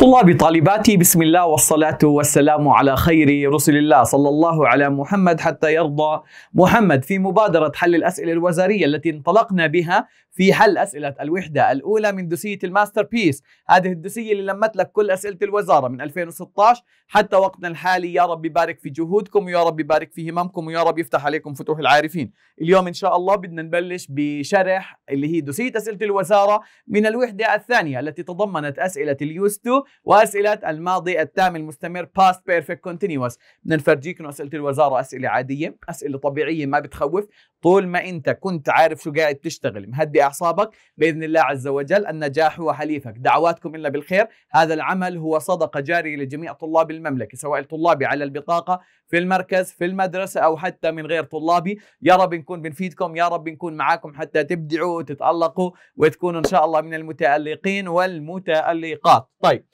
طلابي طالباتي بسم الله والصلاة والسلام على خير رسل الله صلى الله على محمد حتى يرضى محمد في مبادرة حل الأسئلة الوزارية التي انطلقنا بها في حل أسئلة الوحدة الأولى من دوسية الماستر بيس هذه الدوسية اللي لمت لك كل أسئلة الوزارة من 2016 حتى وقتنا الحالي يا رب يبارك في جهودكم ويا رب يبارك في هممكم ويا رب يفتح عليكم فتوح العارفين اليوم إن شاء الله بدنا نبلش بشرح اللي هي دوسية أسئلة الوزارة من الوحدة الثانية التي تضمنت أسئلة اليوز تو وأسئلة الماضي التام المستمر past perfect continuous بدنا نفرجيك إنه أسئلة الوزارة أسئلة عادية أسئلة طبيعية ما بتخوف طول ما أنت كنت عارف شو قاعد تشتغل مهدي بأعصابك بإذن الله عز وجل النجاح هو حليفك دعواتكم إلا بالخير هذا العمل هو صدقة جارية لجميع طلاب المملكة سواء طلابي على البطاقة في المركز في المدرسة أو حتى من غير طلابي يا رب نكون بنفيدكم يا رب نكون معاكم حتى تبدعوا وتتألقوا وتكونوا إن شاء الله من المتألقين والمتألقات طيب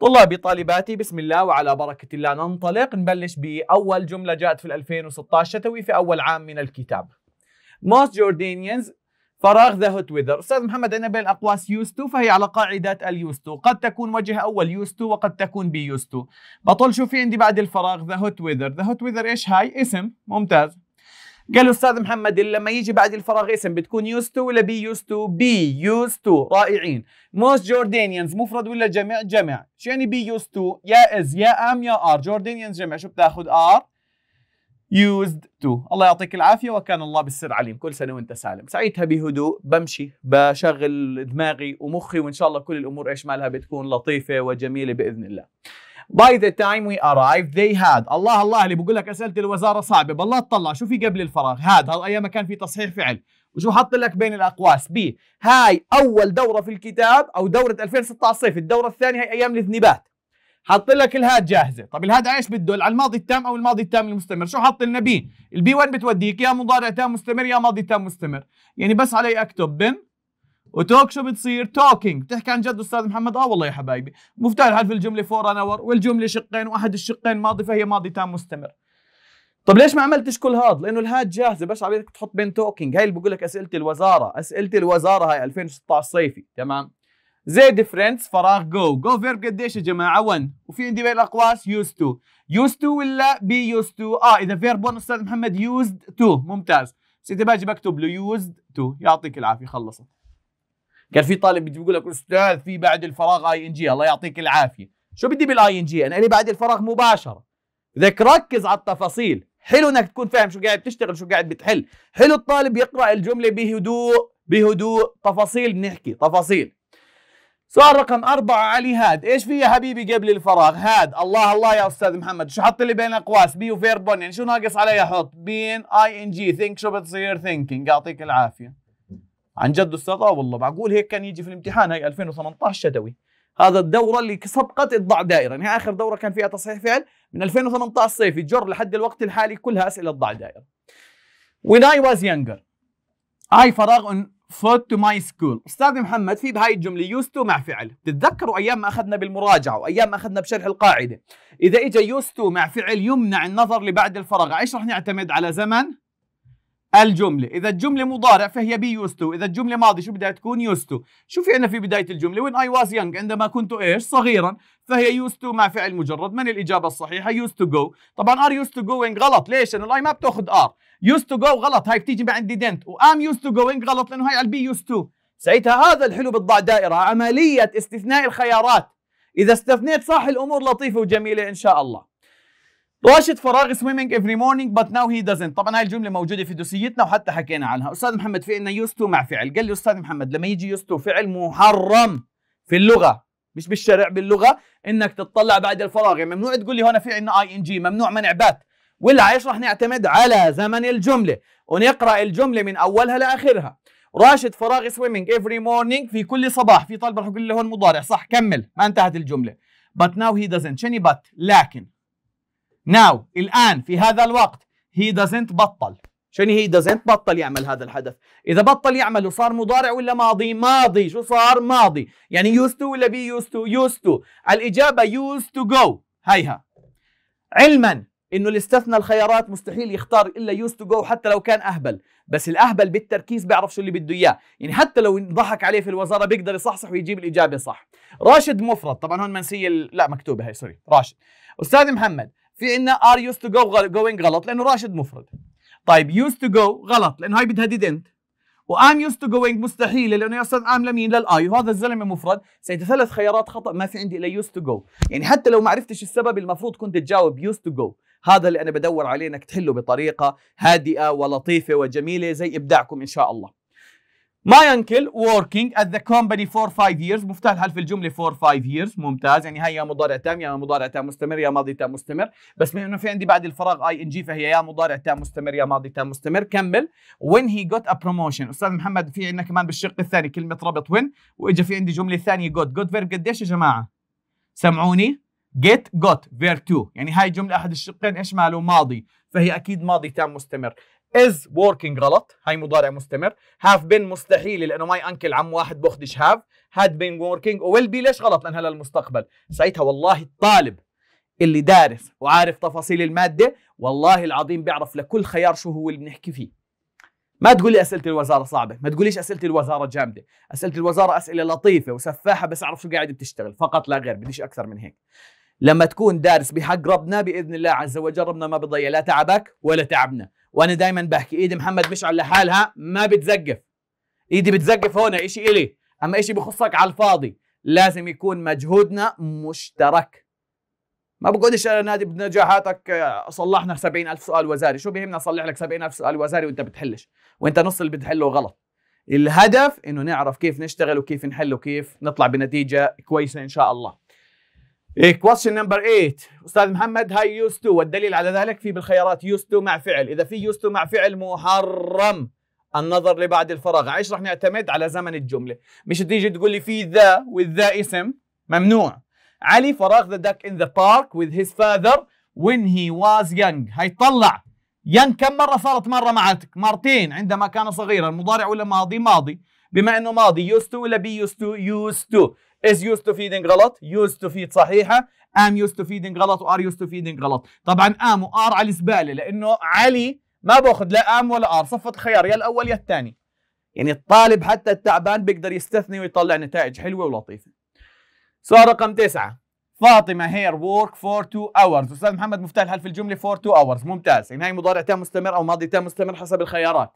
طلابي طالباتي بسم الله وعلى بركة الله ننطلق نبلش بأول جملة جاءت في 2016 شتوي في أول عام من الكتاب Most Jordanians فراغ ذا هوت ويذر أستاذ محمد أنا بين الأقواس يوز تو فهي على قاعدة اليوز تو قد تكون وجه أول يوز تو وقد تكون بي يوز تو بطل شو في عندي بعد الفراغ ذا هوت ويذر ذا هوت ويذر إيش هاي اسم ممتاز قال استاذ محمد لما يجي بعد الفراغ اسم بتكون يوز تو ولا بي يوز تو بي يوز تو رائعين موست جوردانيانز مفرد ولا جمع جمع شو يعني بي يوز تو يا از يا ام يا ار جوردانيانز جمع شو بتاخذ ار used to الله يعطيك العافية وكان الله بالسر عليم كل سنة وانت سالم ساعتها بهدوء بمشي بشغل دماغي ومخي وإن شاء الله كل الأمور إيش مالها بتكون لطيفة وجميلة بإذن الله By the time we arrived they had الله الله اللي بقول لك أسئلة الوزارة صعبة بالله تطلع شو في قبل الفراغ هاد هالأيام كان في تصحيح فعل وشو حط لك بين الأقواس بي هاي أول دورة في الكتاب أو دورة 2016 صيف الدورة الثانية هي أيام الاذنبات حاط لك الهاد جاهزه طب الهاد ايش بتدل على الماضي التام او الماضي التام المستمر شو حاط لنا بي البي وين بتوديك يا مضارع تام مستمر يا ماضي تام مستمر يعني بس علي اكتب بن وتوك شو بتصير توكينج بتحكي عن جد استاذ محمد اه والله يا حبايبي مفتاح في الجمله فور اور والجمله شقين واحد الشقين ماضي فهي ماضي تام مستمر طب ليش ما عملتش كل هذا؟ لانه الهاد جاهزه بس عليك تحط بين توكينج هاي اللي بقول لك اسئله الوزاره، اسئله الوزاره هاي 2016 صيفي تمام؟ زي فريندز فراغ جو جو فيرب قديش يا جماعه 1 وفي عندي بين الاقواس يوز تو يوز تو ولا بي يوز تو اه اذا فيرب 1 استاذ محمد يوزد تو ممتاز سيدي باجي بكتب له يوزد تو يعطيك العافيه خلصت كان في طالب بيجي بيقول لك استاذ في بعد الفراغ اي ان جي الله يعطيك العافيه شو بدي بالاي ان جي انا لي بعد الفراغ مباشره بدك ركز على التفاصيل حلو انك تكون فاهم شو قاعد بتشتغل شو قاعد بتحل حلو الطالب يقرا الجمله بهدوء بهدوء تفاصيل بنحكي تفاصيل سؤال رقم أربعة علي هاد إيش في يا حبيبي قبل الفراغ هاد الله الله يا أستاذ محمد شو حط لي بين أقواس بي بون يعني شو ناقص علي أحط بين آي إن جي ثينك شو بتصير ثينكينج يعطيك العافية عن جد أستاذ آه والله معقول هيك كان يجي في الامتحان هاي 2018 شدوي هذا الدورة اللي سبقت الضع دائرة يعني آخر دورة كان فيها تصحيح فعل من 2018 صيفي جر لحد الوقت الحالي كلها أسئلة الضع دائرة When I was younger I فراغ فوت تو ماي سكول استاذ محمد في بهاي الجمله يوز تو مع فعل تتذكروا ايام ما اخذنا بالمراجعه وايام ما اخذنا بشرح القاعده اذا اجى يوز تو مع فعل يمنع النظر لبعد الفراغ ايش رح نعتمد على زمن الجملة إذا الجملة مضارع فهي بي يوستو إذا الجملة ماضي شو بدها تكون يوستو شو في عندنا في بداية الجملة وين I was young عندما كنت إيش صغيرا فهي يوستو مع فعل مجرد من الإجابة الصحيحة يوستو to go طبعا are used to going غلط ليش لأنه الأي ما بتأخذ are used to go غلط هاي بتيجي بعد didn't وام used to going غلط لأنه هاي على البي used to ساعتها هذا الحلو بتضع دائرة عملية استثناء الخيارات إذا استثنيت صح الأمور لطيفة وجميلة إن شاء الله راشد فراغ سويمنج افري مورنينج بت ناو هي دازنت طبعا هاي الجمله موجوده في دوسيتنا وحتى حكينا عنها استاذ محمد في عندنا يوز تو مع فعل قال لي استاذ محمد لما يجي يوز تو فعل محرم في اللغه مش بالشرع باللغه انك تطلع بعد الفراغ يعني ممنوع تقول لي هنا في عندنا اي ان جي ممنوع منع بات ولا ايش رح نعتمد على زمن الجمله ونقرا الجمله من اولها لاخرها راشد فراغ سويمنج افري مورنينج في كل صباح في طالب رح يقول لي هون مضارع صح كمل ما انتهت الجمله بات ناو هي doesn't شني بات لكن ناو الآن في هذا الوقت هي doesn't بطل شنو هي doesn't بطل يعمل هذا الحدث إذا بطل يعمل صار مضارع ولا ماضي ماضي شو صار ماضي يعني used to ولا be used to used to الإجابة used to go هيها علما انه اللي استثنى الخيارات مستحيل يختار الا يوست تو جو حتى لو كان اهبل بس الاهبل بالتركيز بيعرف شو اللي بده اياه يعني حتى لو ضحك عليه في الوزاره بيقدر يصحصح ويجيب الاجابه صح راشد مفرد طبعا هون منسيه لا مكتوبه هي سوري راشد استاذ محمد في عندنا ار يوز تو جو جوينج غلط لانه راشد مفرد طيب يوز تو جو غلط لانه هاي بدها ديدنت وام يوز تو جوينج مستحيله لانه يا استاذ ام لمين للاي وهذا الزلمه مفرد سيدي ثلاث خيارات خطا ما في عندي الا يوز تو جو يعني حتى لو ما عرفتش السبب المفروض كنت تجاوب يوز تو جو هذا اللي انا بدور عليه انك تحله بطريقه هادئه ولطيفه وجميله زي ابداعكم ان شاء الله My uncle working at the company for five years مفتاح الحل في الجملة for five years ممتاز يعني هي يا مضارع تام يا مضارع تام مستمر يا ماضي تام مستمر بس بما انه في عندي بعد الفراغ ing فهي يا مضارع تام مستمر يا ماضي تام مستمر كمل when he got a promotion استاذ محمد في عندنا كمان بالشق الثاني كلمة ربط when واجا في عندي جملة ثانية got got verb قديش يا جماعة؟ سمعوني get got verb to يعني هاي جملة احد الشقين ايش ماله ماضي فهي اكيد ماضي تام مستمر از working غلط هاي مضارع مستمر هاف been مستحيل لانه ماي انكل عم واحد بخدش هاف هاد been working will بي ليش غلط لانها للمستقبل ساعتها والله الطالب اللي دارس وعارف تفاصيل الماده والله العظيم بيعرف لكل خيار شو هو اللي بنحكي فيه ما تقول لي اسئله الوزاره صعبه ما تقوليش اسئله الوزاره جامده اسئله الوزاره اسئله لطيفه وسفاحه بس اعرف شو قاعد بتشتغل فقط لا غير بديش اكثر من هيك لما تكون دارس بحق ربنا باذن الله عز وجل ربنا ما بضيع لا تعبك ولا تعبنا وانا دايما بحكي ايدي محمد مشعل لحالها ما بتزقف ايدي بتزقف هون اشي الي اما اشي بخصك على الفاضي لازم يكون مجهودنا مشترك ما بقعدش انا نادي بنجاحاتك صلحنا 70000 سؤال وزاري شو بيهمنا اصلح لك 70000 سؤال وزاري وانت بتحلش وانت نص اللي بتحله غلط الهدف انه نعرف كيف نشتغل وكيف نحل وكيف نطلع بنتيجه كويسه ان شاء الله كويشن نمبر 8 استاذ محمد هاي يوز تو والدليل على ذلك في بالخيارات يوز تو مع فعل اذا في يوز تو مع فعل محرم النظر لبعد الفراغ عايش راح نعتمد على زمن الجمله مش تيجي تقول لي في ذا والذا اسم ممنوع علي فراغ ذا داك ان ذا بارك وذ هيز فاذر وين هي واز يانج هاي طلع يانج كم مره صارت مره معك مرتين عندما كان صغيرا مضارع ولا ماضي ماضي بما انه ماضي used تو ولا بي used تو used تو is used to feeding غلط used to feed صحيحة am used to feeding غلط و are used to feeding غلط طبعا am و are على الزبالة لأنه علي ما باخذ لا am ولا are صفة خيار يا الأول يا الثاني يعني الطالب حتى التعبان بيقدر يستثني ويطلع نتائج حلوة ولطيفة سؤال رقم تسعة فاطمة هير ورك فور تو hours أستاذ محمد مفتاح هل في الجملة فور تو hours ممتاز يعني هاي مضارع تام مستمر أو ماضي تام مستمر حسب الخيارات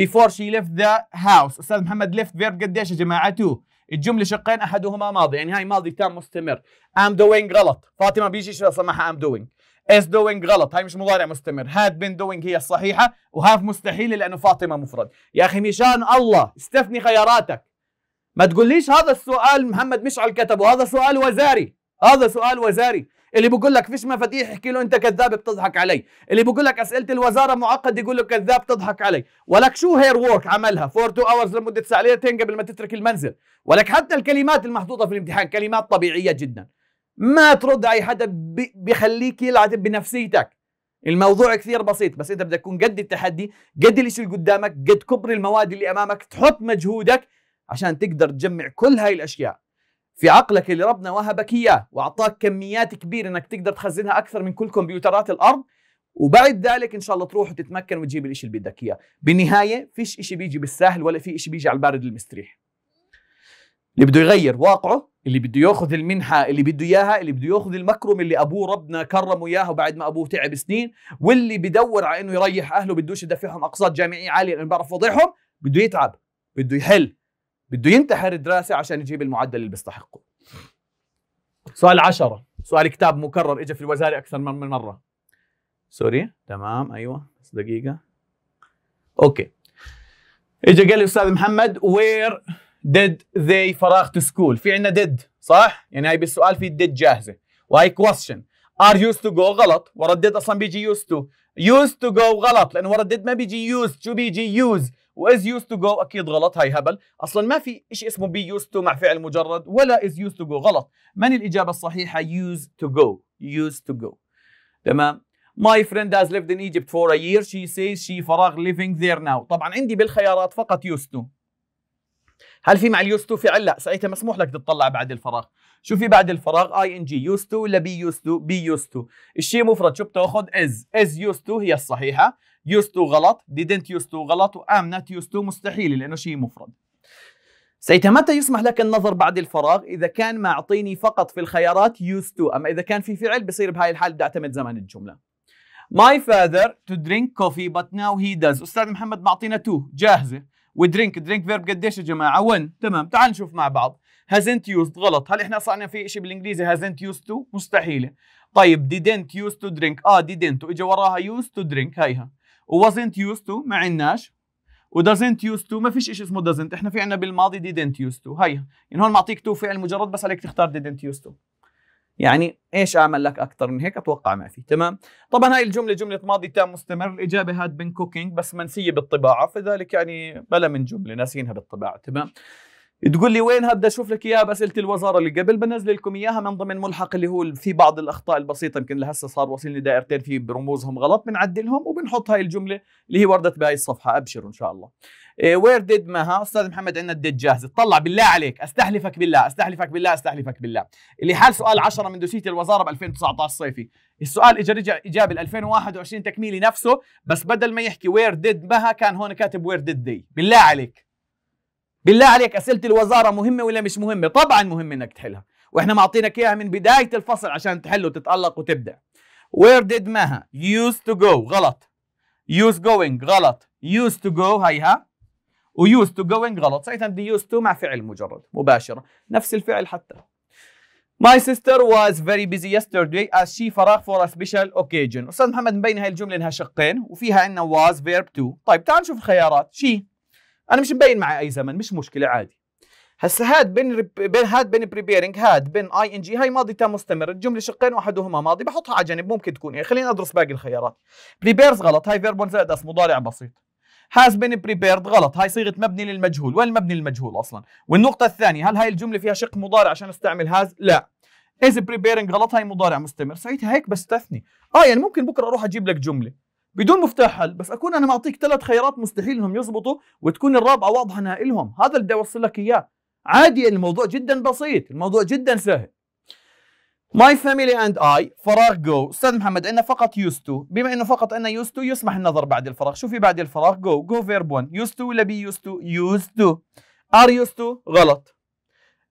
before she left the house أستاذ محمد left verb قديش يا جماعة تو الجمله شقين احدهما ماضي يعني هاي ماضي تام مستمر ام دوينج غلط فاطمه بيجي شو اسمها ام دوينج از دوينج غلط هاي مش مضارع مستمر هاد بين دوينج هي الصحيحه وهاف مستحيل لانه فاطمه مفرد يا اخي مشان الله استثني خياراتك ما تقوليش هذا السؤال محمد مشعل كتبه هذا سؤال وزاري هذا سؤال وزاري اللي بيقول لك فيش مفاتيح احكي له انت كذاب بتضحك علي اللي بيقول لك اسئله الوزاره معقد يقول له كذاب بتضحك علي ولك شو هير وورك عملها فور تو اورز لمده ساعتين قبل ما تترك المنزل ولك حتى الكلمات المحطوطه في الامتحان كلمات طبيعيه جدا ما ترد اي حدا بخليك يلعب بنفسيتك الموضوع كثير بسيط بس انت بدك تكون قد التحدي قد الشيء اللي قدامك قد كبر المواد اللي امامك تحط مجهودك عشان تقدر تجمع كل هاي الاشياء في عقلك اللي ربنا وهبك اياه واعطاك كميات كبيره انك تقدر تخزنها اكثر من كل كمبيوترات الارض وبعد ذلك ان شاء الله تروح وتتمكن وتجيب الشيء اللي بدك اياه بالنهايه فيش شيء بيجي بالسهل ولا في شيء بيجي على البارد المستريح اللي بده يغير واقعه اللي بده ياخذ المنحه اللي بده اياها اللي بده ياخذ المكرم اللي ابوه ربنا كرمه اياه بعد ما ابوه تعب سنين واللي بدور على انه يريح اهله بدوش يدفعهم اقساط جامعيه عاليه لانه بعرف وضعهم بده يتعب بده يحل بده ينتحر الدراسة عشان يجيب المعدل اللي بيستحقه سؤال عشرة سؤال كتاب مكرر اجى في الوزاره اكثر من مره سوري تمام ايوه بس دقيقه اوكي اجى قال لي استاذ محمد وير ديد ذي فراغ تو سكول في عندنا ديد صح يعني هاي بالسؤال في ديد جاهزه وهي كويستشن ار يوز تو جو غلط ورا ديد اصلا بيجي يوز تو يوز تو جو غلط لانه ورا ديد ما بيجي يوز شو بيجي يوز واز يوز تو جو اكيد غلط هاي هبل اصلا ما في شيء اسمه بي يوز تو مع فعل مجرد ولا از يوز تو جو غلط من الاجابه الصحيحه يوز تو جو يوز تو جو تمام My friend has lived in Egypt for a year. She says she فراغ living there now. طبعا عندي بالخيارات فقط used to. هل في مع اليوز تو فعل؟ لا ساعتها مسموح لك تطلع بعد الفراغ شو في بعد الفراغ اي ان جي يوز تو ولا بي يوز تو بي يوز تو الشيء مفرد شو بتاخذ از از يوز تو هي الصحيحه يوز تو غلط didn't يوز تو غلط وام نت يوز تو مستحيل لانه شيء مفرد ساعتها متى يسمح لك النظر بعد الفراغ اذا كان معطيني فقط في الخيارات يوز تو اما اذا كان في فعل بصير بهاي الحال بدي اعتمد زمن الجمله My father to drink coffee but now he does أستاذ محمد معطينا تو جاهزة ودرينك درينك فيرب قديش يا جماعه وين تمام تعال نشوف مع بعض هازنت يوزد غلط هل احنا صارنا في شيء بالانجليزي هازنت يوزد تو مستحيله طيب didn't used to drink اه didn't واجا وراها used to drink هيها و wasn't used to ما عندناش و doesn't used to ما فيش شيء اسمه doesn't احنا في عندنا بالماضي didn't used to هيها يعني هون معطيك تو فعل مجرد بس عليك تختار didn't used to يعني ايش اعمل لك اكثر من هيك اتوقع ما في تمام طبعا هاي الجمله جمله ماضي تام مستمر الاجابه هاد بن كوكينج بس منسيه بالطباعه فذلك يعني بلا من جمله ناسينها بالطباعه تمام تقول لي وين بدي اشوف لك اياها باسئله الوزاره اللي قبل بنزل لكم اياها من ضمن ملحق اللي هو في بعض الاخطاء البسيطه يمكن لهسه صار واصلني دائرتين في برموزهم غلط بنعدلهم وبنحط هاي الجمله اللي هي وردت بهاي الصفحه ابشروا ان شاء الله وير ديد مها استاذ محمد عندنا الديد جاهزه طلع بالله عليك استحلفك بالله استحلفك بالله استحلفك بالله اللي حال سؤال 10 من دوسيه الوزاره ب 2019 صيفي السؤال اجى رجع اجابه 2021 تكميلي نفسه بس بدل ما يحكي وير ديد مها كان هون كاتب وير ديد دي بالله عليك بالله عليك اسئله الوزاره مهمه ولا مش مهمه طبعا مهم انك تحلها واحنا معطينك اياها من بدايه الفصل عشان تحله وتتالق وتبدع where did مها used to go غلط used going غلط used to go هيها used to going غلط ساعتها بدي used to مع فعل مجرد مباشره نفس الفعل حتى My sister was very busy yesterday as she فراغ for a special occasion أستاذ محمد مبين هاي الجملة إنها شقين وفيها عندنا was verb to طيب تعال نشوف الخيارات she انا مش مبين معي اي زمن مش مشكله عادي هسه هاد بين بين هاد بين بريبيرنج هاد بين اي ان جي هاي ماضي تام مستمر الجمله شقين واحدهما ماضي بحطها على جنب ممكن تكون يعني خلينا ادرس باقي الخيارات بريبيرز غلط هاي فيرب زائد اس مضارع بسيط هاز بين بريبيرد غلط هاي صيغه مبني للمجهول وين المبني للمجهول اصلا والنقطه الثانيه هل هاي الجمله فيها شق مضارع عشان استعمل هاز لا از بريبيرنج غلط هاي مضارع مستمر ساعتها هيك بستثني اه يعني ممكن بكره اروح اجيب لك جمله بدون مفتاح حل بس اكون انا معطيك ثلاث خيارات مستحيل انهم يزبطوا وتكون الرابعه واضحه انها الهم هذا اللي بدي اوصل لك اياه عادي الموضوع جدا بسيط الموضوع جدا سهل My family and I فراغ جو استاذ محمد عندنا فقط used تو بما انه فقط عندنا used تو يسمح النظر بعد الفراغ شو في بعد الفراغ جو جو فيرب 1 used تو ولا بي used تو used تو ار used تو غلط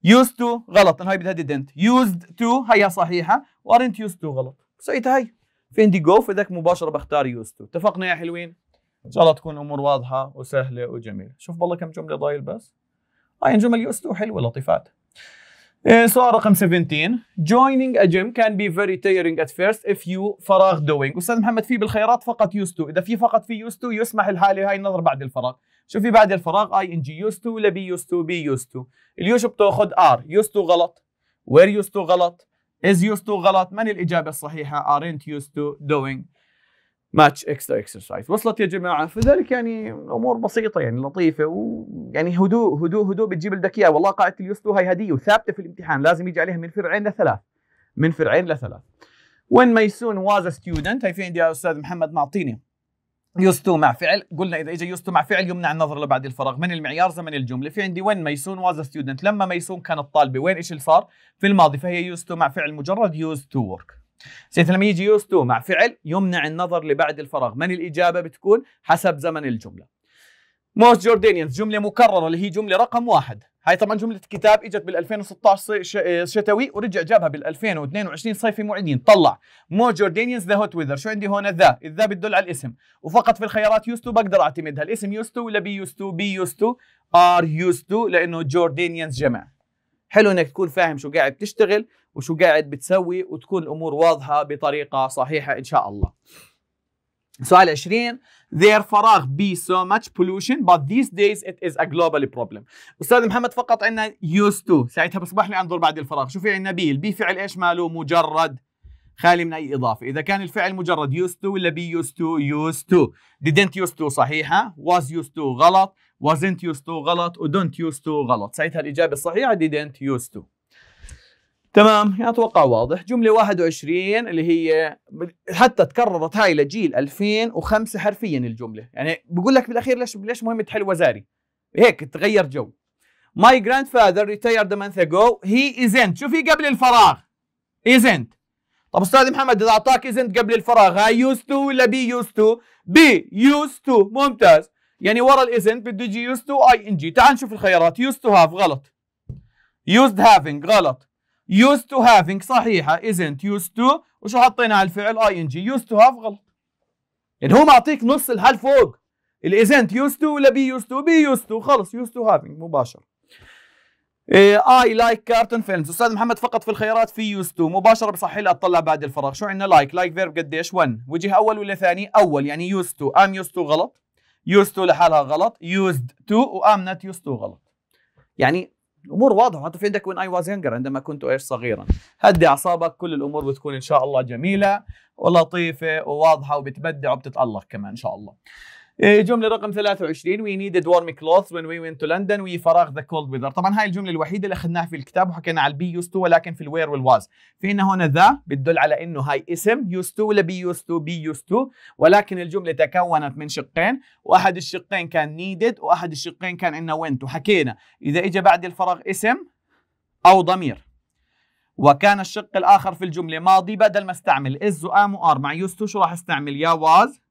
used تو غلط انا هاي بدها didn't used to هيها صحيحه وارنت used تو غلط سويتها هي في عندي جو في ذاك مباشره بختار يوستو اتفقنا يا حلوين ان شاء الله تكون الامور واضحه وسهله وجميله شوف بالله كم جمله ضايل بس هاي جمل يوستو حلوه لطيفات إيه، سؤال رقم 17 joining a gym can be very tiring at first if you فراغ doing استاذ محمد في بالخيارات فقط يوستو اذا في فقط في يوستو يسمح الحالة هاي النظر بعد الفراغ شوفي بعد الفراغ اي ان جي يوستو ولا بي يوستو بي يوستو to بتاخذ ار يوستو غلط وير يوستو غلط is used to غلط من الإجابة الصحيحة aren't used to doing much extra exercise وصلت يا جماعة فذلك يعني أمور بسيطة يعني لطيفة ويعني هدوء هدوء هدوء بتجيب لك إياه والله قاعدة اليوستو هاي هدية وثابتة في الامتحان لازم يجي عليها من فرعين لثلاث من فرعين لثلاث When Maysoon was a student هي في عندي يا أستاذ محمد معطيني يستو مع فعل قلنا اذا اجى يستو مع فعل يمنع النظر لبعد الفراغ من المعيار زمن الجمله في عندي وين ميسون واز ستودنت لما ميسون كانت طالبه وين ايش اللي صار في الماضي فهي يستو مع فعل مجرد يوز تو ورك زين لما يجي يستو مع فعل يمنع النظر لبعد الفراغ من الاجابه بتكون حسب زمن الجمله موست جوردينيانز جمله مكرره اللي هي جمله رقم واحد هاي طبعا جمله كتاب اجت بال 2016 آه، شتوي ورجع جابها بال 2022 صيفي معيدين طلع مو جوردينيانز ذا هوت ويذر شو عندي هون ذا الذا بتدل على الاسم وفقط في الخيارات يوستو بقدر اعتمدها الاسم يوستو ولا بي يوستو بي يوستو ار يوستو لانه جوردينيانز جمع حلو انك تكون فاهم شو قاعد تشتغل وشو قاعد بتسوي وتكون الامور واضحه بطريقه صحيحه ان شاء الله سؤال 20 their فراغ be so much pollution but these days it is a global problem استاذ محمد فقط عندنا used to ساعتها بصبح لي انظر بعد الفراغ شو في عندنا بي البي فعل ايش ماله مجرد خالي من اي اضافه اذا كان الفعل مجرد used to ولا be used to used to didn't used to صحيحه was used to غلط wasn't used to غلط و don't used to غلط ساعتها الاجابه الصحيحه didn't used to تمام اتوقع واضح جمله 21 اللي هي حتى تكررت هاي لجيل 2005 حرفيا الجمله يعني بقول لك بالاخير ليش ليش مهم تحل وزاري هيك تغير جو My grandfather retired a month ago. He isn't. شو في قبل الفراغ؟ Isn't. طب استاذ محمد اذا اعطاك isn't قبل الفراغ هاي used to ولا be used to؟ be used to ممتاز. يعني ورا ال isn't بده يجي used to ing. تعال نشوف الخيارات. used to have غلط. used having غلط. used to having صحيحة isn't used to وشو حطينا على الفعل ing used to have غلط يعني هو معطيك نص الحل فوق ال isn't used to ولا be used to be used to خلص used to having مباشر اي لايك كارتون فيلمز استاذ محمد فقط في الخيارات في used تو مباشره بصحي لا اطلع بعد الفراغ شو عندنا لايك لايك فيرب قديش one وجه اول ولا ثاني اول يعني used تو ام used تو غلط used تو لحالها غلط used تو وام نت يوز تو غلط يعني الامور واضحه حتى في عندك وين اي واز ينجر عندما كنت ايش صغيرا هدي اعصابك كل الامور بتكون ان شاء الله جميله ولطيفه وواضحه وبتبدع وبتتالق كمان ان شاء الله إيه، جمله رقم 23 وي نيدد ورم كلوث وين وي وينت تو لندن وي فراغ ذا كولد ويذر طبعا هاي الجمله الوحيده اللي اخذناها في الكتاب وحكينا على البي يوز تو ولكن في الوير والواز فينا هنا ذا بتدل على انه هاي اسم يوز تو ولا بي يوز تو بي يوز تو ولكن الجمله تكونت من شقين واحد الشقين كان نيدد واحد الشقين كان انه وينت وحكينا اذا اجى بعد الفراغ اسم او ضمير وكان الشق الاخر في الجمله ماضي بدل ما استعمل از وام وار مع يوز تو شو راح استعمل يا واز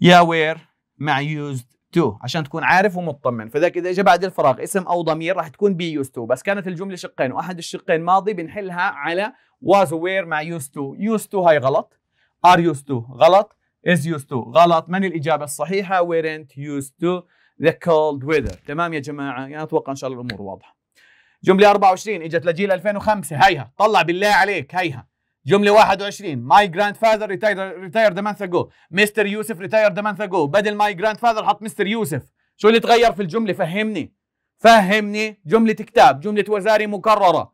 يا وير مع يوزد تو عشان تكون عارف ومطمن فذاك اذا اجى بعد الفراغ اسم او ضمير راح تكون بي يوز تو بس كانت الجمله شقين واحد الشقين ماضي بنحلها على واز وير مع يوز تو يوز تو هاي غلط ار يوز تو غلط از يوز تو غلط من الإجابة الصحيحة ويرنت يوز تو ذا كولد ويذر تمام يا جماعة أنا يعني أتوقع إن شاء الله الأمور واضحة جملة 24 إجت لجيل 2005 هيها طلع بالله عليك هيها جمله 21 ماي جراند فادر ريتاير ريتايرد مانث اجو مستر يوسف ريتايرد مانث اجو بدل ماي جراند فادر حط مستر يوسف شو اللي تغير في الجمله فهمني فهمني جمله كتاب جمله وزاري مكرره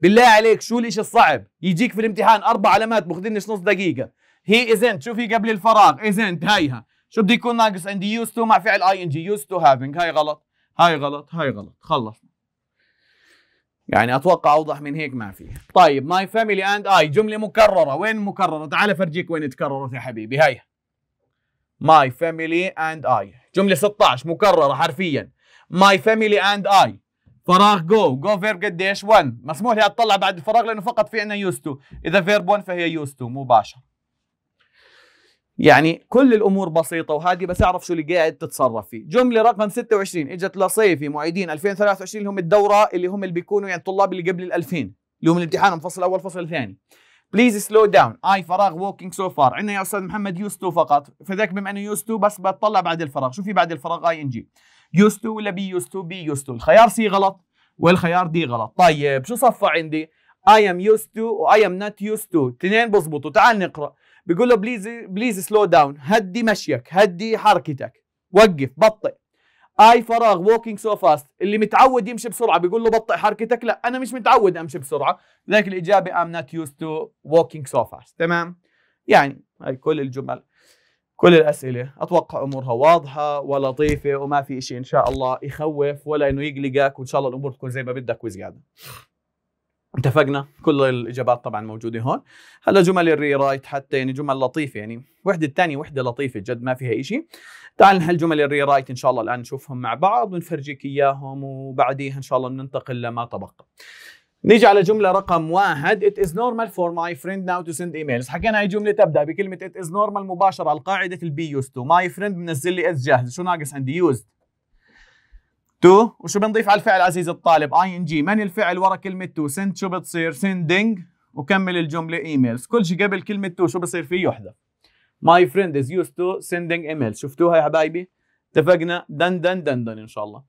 بالله عليك شو الاشي الصعب يجيك في الامتحان اربع علامات بخدنش نص دقيقه هي ازنت شو في قبل الفراغ ازنت هيها شو بده يكون ناقص عندي يوز تو مع فعل اي ان جي يوز تو هافينج هاي غلط هاي غلط هاي غلط خلصنا يعني اتوقع اوضح من هيك ما في طيب ماي فاميلي اند اي جمله مكرره وين مكرره تعال افرجيك وين تكررت يا حبيبي هاي ماي فاميلي اند اي جمله 16 مكرره حرفيا ماي فاميلي اند اي فراغ جو جو فيرب قديش 1 مسموح لي اطلع بعد الفراغ لانه فقط في عندنا يوز تو اذا فيرب 1 فهي يوز تو مباشره يعني كل الامور بسيطه وهذه بس اعرف شو اللي قاعد تتصرف فيه جمله رقم 26 اجت لصيفي معيدين 2023 اللي هم الدوره اللي هم اللي بيكونوا يعني الطلاب اللي قبل ال2000 اللي هم الامتحان الفصل الاول فصل الثاني بليز سلو داون اي فراغ ووكينج سو فار عندنا يا استاذ محمد يوز تو فقط فذاك بما انه يوز تو بس بتطلع بعد الفراغ شو في بعد الفراغ اي ان جي يوز تو ولا بي يوز تو بي يوز تو الخيار سي غلط والخيار دي غلط طيب شو صفى عندي اي ام يوز تو واي ام نوت يوز تو اثنين بظبطوا تعال نقرأ بيقول له بليز بليز سلو داون هدي مشيك هدي حركتك وقف بطئ اي فراغ ووكينج سو فاست اللي متعود يمشي بسرعه بيقول له بطئ حركتك لا انا مش متعود امشي بسرعه لذلك الاجابه ام نوت يوز تو ووكينج سو فاست تمام يعني هاي كل الجمل كل الاسئله اتوقع امورها واضحه ولطيفه وما في شيء ان شاء الله يخوف ولا انه يقلقك وان شاء الله الامور تكون زي ما بدك وزياده اتفقنا كل الاجابات طبعا موجوده هون هلا جمل الري رايت حتى يعني جمل لطيفه يعني وحده الثانيه وحده لطيفه جد ما فيها شيء تعال نحل جمل الري رايت ان شاء الله الان نشوفهم مع بعض ونفرجيك اياهم وبعديها ان شاء الله بننتقل لما تبقى نيجي على جمله رقم واحد it is normal for my friend now to send emails حكينا هي جمله تبدا بكلمه it is normal مباشره على البي يوز تو ماي فريند منزل لي اس جاهز شو ناقص عندي يوز تو وشو بنضيف على الفعل عزيزي الطالب اي ان جي من الفعل ورا كلمه تو سنت شو بتصير سندنج وكمل الجمله ايميلز كل شيء قبل كلمه تو شو بصير فيه يحذف ماي فريند از يوز تو سندنج ايميلز شفتوها يا حبايبي اتفقنا دن دن دن دن ان شاء الله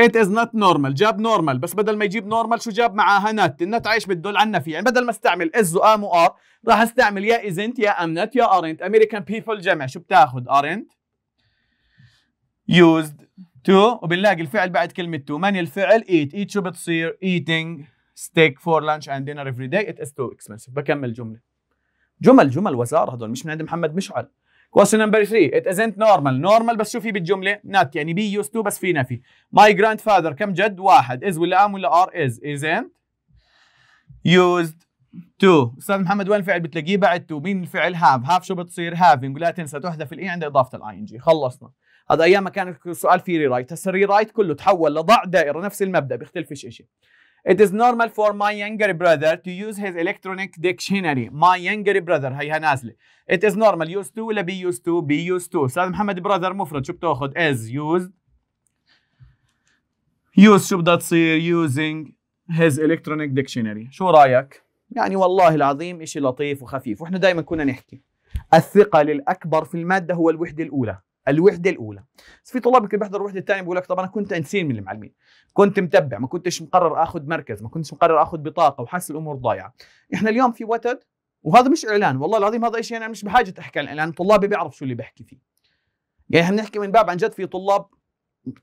It is not normal جاب normal بس بدل ما يجيب normal شو جاب معاها نت النت عايش بتدل على النفي يعني بدل ما استعمل is وام am are راح استعمل يا isn't يا am not يا aren't American people جمع شو بتاخذ aren't used تو وبنلاقي الفعل بعد كلمة تو من الفعل ايت ايت شو بتصير eating steak for lunch and dinner every day it is too expensive بكمل جملة جمل جمل وزارة هدول مش من عند محمد مشعل question number 3 it isn't normal normal بس شو في بالجملة not يعني بي يوز تو بس في نفي my grandfather كم جد واحد is ولا ام ولا ار is isn't used to استاذ محمد وين الفعل بتلاقيه بعد تو؟ مين الفعل have have شو بتصير having ولا تنسى تحذف الاي e عند اضافه الاي ان جي خلصنا هذا ايام ما كان السؤال فيه ري رايت هسه الري رايت كله تحول لضع دائره نفس المبدا بيختلفش شيء It is normal for my younger brother to use his electronic dictionary. My younger brother هيها نازلة. It is normal used to ولا be used to be used to. أستاذ محمد brother مفرد شو بتاخذ؟ is used. use شو بدها تصير؟ using his electronic dictionary. شو رأيك؟ يعني والله العظيم إشي لطيف وخفيف وإحنا دائما كنا نحكي الثقل الأكبر في المادة هو الوحدة الأولى. الوحده الاولى بس في طلاب يمكن بيحضروا الوحده الثانيه بيقول لك طب انا كنت انسين من المعلمين كنت متبع ما كنتش مقرر اخذ مركز ما كنتش مقرر اخذ بطاقه وحاسس الامور ضايعه احنا اليوم في وتد وهذا مش اعلان والله العظيم هذا شيء انا مش بحاجه احكي عن لان طلابي بيعرف شو اللي بحكي فيه يعني احنا بنحكي من باب عن جد في طلاب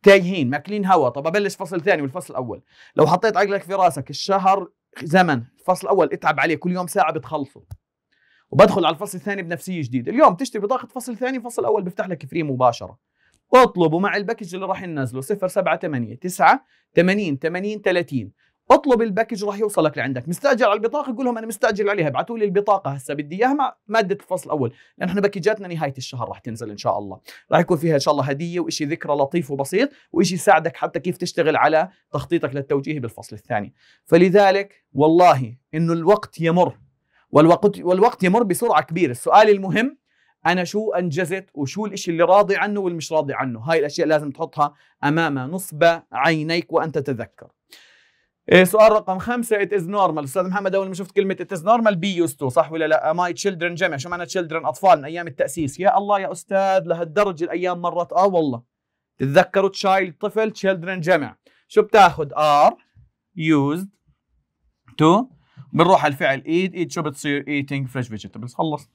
تايهين ماكلين هوا طب ابلش فصل ثاني والفصل الاول لو حطيت عقلك في راسك الشهر زمن الفصل الاول اتعب عليه كل يوم ساعه بتخلصه وبدخل على الفصل الثاني بنفسيه جديده اليوم تشتري بطاقه فصل ثاني فصل اول بيفتح لك فري مباشره اطلب ومع الباكج اللي راح ننزله 078 9 80 80 30 اطلب الباكج راح يوصلك لعندك مستاجر على البطاقه قول لهم انا مستاجر عليها ابعثوا لي البطاقه هسه بدي اياها مع ماده الفصل الاول لان احنا باكجاتنا نهايه الشهر راح تنزل ان شاء الله راح يكون فيها ان شاء الله هديه وإشي ذكرى لطيف وبسيط وإشي يساعدك حتى كيف تشتغل على تخطيطك للتوجيه بالفصل الثاني فلذلك والله انه الوقت يمر والوقت والوقت يمر بسرعه كبيره السؤال المهم انا شو انجزت وشو الاشي اللي راضي عنه والمش راضي عنه هاي الاشياء لازم تحطها امام نصب عينيك وانت تذكر إيه سؤال رقم خمسة it is normal استاذ محمد اول ما شفت كلمة it is normal be used to صح ولا لا my children جمع شو معنى children اطفال من ايام التأسيس يا الله يا استاذ لهالدرجة الايام مرت اه والله تتذكروا child طفل children جمع شو بتاخذ are used to بنروح على الفعل ايد ايد شو بتصير ايتينج فريش فيجيتابلز خلص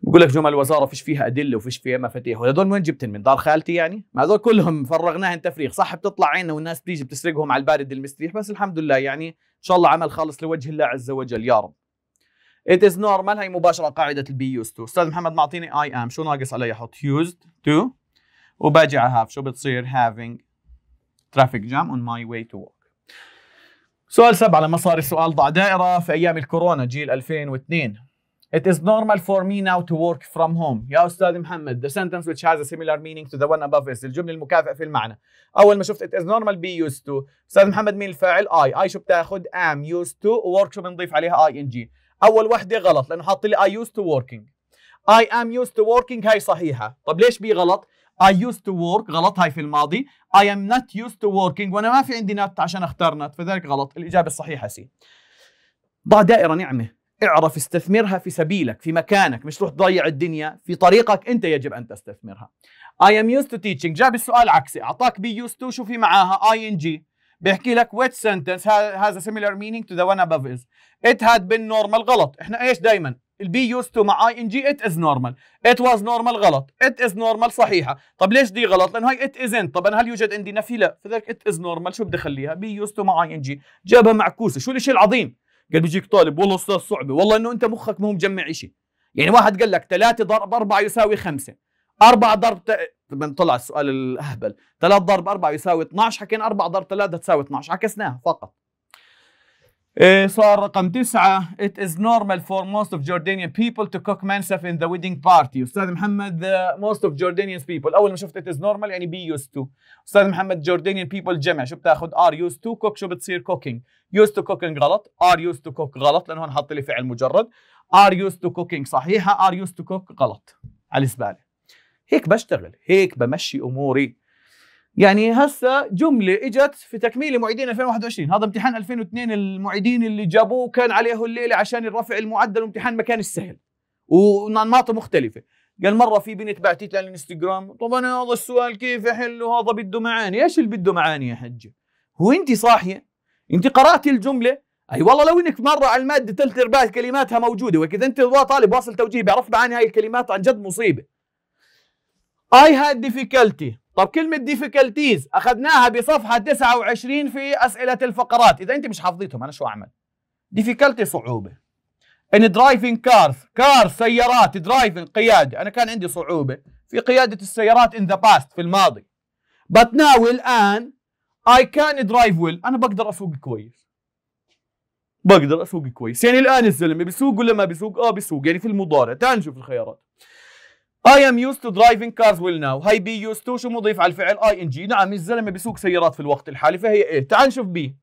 بقول لك جمل وزاره فيش فيها ادله وفيش فيها مفاتيح وهذول من وين جبتن من دار خالتي يعني ما هذول كلهم فرغناهم تفريغ صح بتطلع عيننا والناس بتيجي بتسرقهم على البارد المستريح بس الحمد لله يعني ان شاء الله عمل خالص لوجه الله عز وجل يا رب It is normal هي مباشرة قاعدة البي يوز تو أستاذ محمد معطيني I am شو ناقص علي أحط used to وباجي على have شو بتصير having traffic jam on my way to work سؤال سبعة لما صار السؤال ضع دائرة في أيام الكورونا جيل 2002 It is normal for me now to work from home يا أستاذ محمد the sentence which has a similar meaning to the one above is الجملة المكافئة في المعنى أول ما شفت it is normal be used to أستاذ محمد مين الفاعل I I شو بتاخد am used to work شو بنضيف عليها ing أول وحدة غلط لأنه حاط لي I used to working I am used to working هاي صحيحة طب ليش بي غلط I used to work غلط هاي في الماضي I am not used to working وأنا ما في عندي not عشان أختار not فذلك غلط الإجابة الصحيحة سي ضع دائرة نعمة اعرف استثمرها في سبيلك في مكانك مش تروح تضيع الدنيا في طريقك انت يجب ان تستثمرها I am used to teaching جاب السؤال عكسي اعطاك be used to شو في معاها ing بيحكي لك which sentence has a similar meaning to the one above is it had been normal غلط احنا ايش دائما البي يوز تو مع اي ان جي ات از نورمال ات واز نورمال غلط ات از نورمال صحيحه طب ليش دي غلط لانه هاي ات ازنت طب انا هل يوجد عندي نفي لا فذلك ات از نورمال شو بدي اخليها بي يوز تو مع اي ان جي جابها معكوسه شو الشيء العظيم قال بيجيك طالب والله استاذ صعبه والله انه انت مخك ما هو مجمع شيء يعني واحد قال لك 3 ضرب 4 يساوي 5 4 ضرب طلع السؤال الاهبل 3 ضرب 4 يساوي 12 حكينا 4 ضرب 3 تساوي 12 عكسناها فقط صار رقم تسعة it is normal for most of Jordanian people to cook mansaf in the wedding party أستاذ محمد most of Jordanian people أول ما شفت it is normal يعني be used to أستاذ محمد Jordanian people جمع شو بتاخذ are used to cook شو بتصير cooking used to cooking غلط are used to cook غلط لأنه هون حط لي فعل مجرد are used to cooking صحيحة are used to cook غلط على الزبالة هيك بشتغل هيك بمشي أموري يعني هسه جمله اجت في تكميل معيدين 2021 هذا امتحان 2002 المعيدين اللي جابوه كان عليه الليله عشان الرفع المعدل وامتحان ما كانش سهل وانماطه مختلفه قال مره في بنت بعتت على الانستغرام طب انا هذا السؤال كيف احله هذا بده معاني ايش اللي بده معاني يا حجه هو انت صاحيه انت قرات الجمله اي والله لو انك مره على الماده ثلث ارباع كلماتها موجوده واذا انت طالب واصل توجيه بيعرف معاني هاي الكلمات عن جد مصيبه I had difficulty طب كلمة difficulties أخذناها بصفحة 29 في أسئلة الفقرات إذا أنت مش حافظيتهم أنا شو أعمل difficulty صعوبة in driving cars cars سيارات driving قيادة أنا كان عندي صعوبة في قيادة السيارات in the past في الماضي but now الآن I can drive well أنا بقدر أسوق كويس بقدر أسوق كويس يعني الآن الزلمة بسوق ولا ما بسوق آه بسوق يعني في المضارع تعال نشوف الخيارات I am used to driving cars will now هي بي used to شو مضيف على الفعل اي ان جي نعم الزلمه بيسوق سيارات في الوقت الحالي فهي ايه تعال نشوف بي